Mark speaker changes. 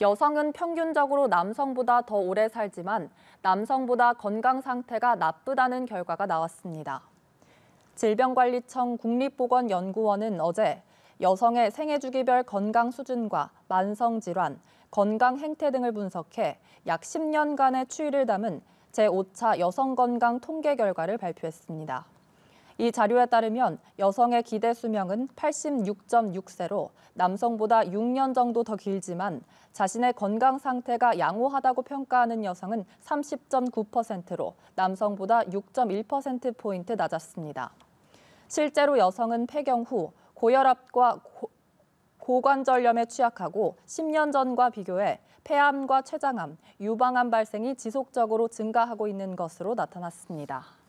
Speaker 1: 여성은 평균적으로 남성보다 더 오래 살지만 남성보다 건강 상태가 나쁘다는 결과가 나왔습니다. 질병관리청 국립보건연구원은 어제 여성의 생애 주기별 건강 수준과 만성 질환, 건강 행태 등을 분석해 약 10년간의 추이를 담은 제5차 여성 건강 통계 결과를 발표했습니다. 이 자료에 따르면 여성의 기대 수명은 86.6세로 남성보다 6년 정도 더 길지만 자신의 건강 상태가 양호하다고 평가하는 여성은 30.9%로 남성보다 6.1%포인트 낮았습니다. 실제로 여성은 폐경 후 고혈압과 고, 고관절염에 취약하고 10년 전과 비교해 폐암과 췌장암, 유방암 발생이 지속적으로 증가하고 있는 것으로 나타났습니다.